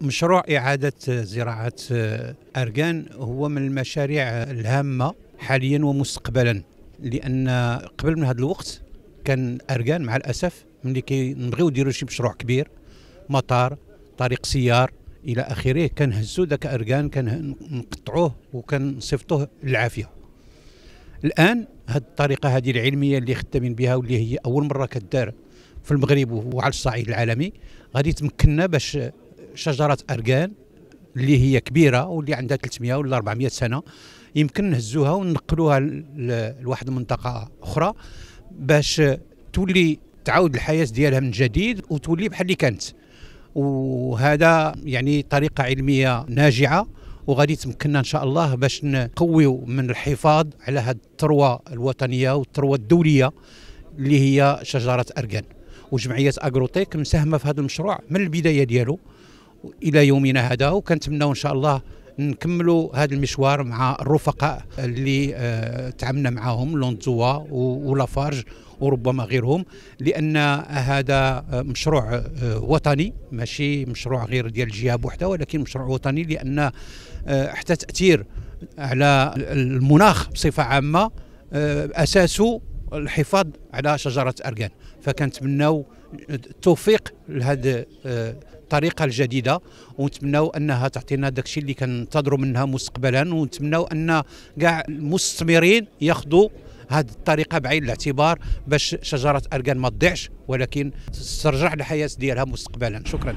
مشروع إعادة زراعة أركان هو من المشاريع الهامة حاليا ومستقبلا لأن قبل من هذا الوقت كان أركان مع الأسف ملي كنبغيو يديروا شي مشروع كبير مطار طريق سيار الى اخره كنهزو ذاك اركان كنقطعوه وكنصيفطوه العافيه الان هاد الطريقه هذه العلميه اللي خدامين بها واللي هي اول مره كدار في المغرب وعلى الصعيد العالمي غادي تمكننا باش شجره اركان اللي هي كبيره واللي عندها 300 ولا 400 سنه يمكن نهزوها وننقلوها لواحد المنطقه اخرى باش تولي تعاود الحياه ديالها من جديد وتولي بحال اللي كانت وهذا يعني طريقه علميه ناجعه وغادي تمكننا ان شاء الله باش نقويو من الحفاظ على هذه الثروه الوطنيه والثروه الدوليه اللي هي شجره اركان وجمعيه اغروتيك مساهمه في هذا المشروع من البدايه ديالو الى يومنا هذا وكنتمناو ان شاء الله نكملوا هذا المشوار مع الرفقاء اللي آه، تعاملنا معاهم لونتوا ولافارج وربما غيرهم لان هذا مشروع آه، وطني ماشي مشروع غير ديال الجهه بوحدها ولكن مشروع وطني لان آه، حتى تاثير على المناخ بصفه عامه اساسه الحفاظ على شجره اركان فكنتمناو التوفيق لهذه آه، الطريقه الجديده ونتمناو انها تعطينا داكشي اللي كننتظروا منها مستقبلا ونتمناو ان كاع المستثمرين ياخذوا هذه الطريقه بعين الاعتبار باش شجره اركان ما تضيعش ولكن تسترجع الحياه ديالها مستقبلا شكرا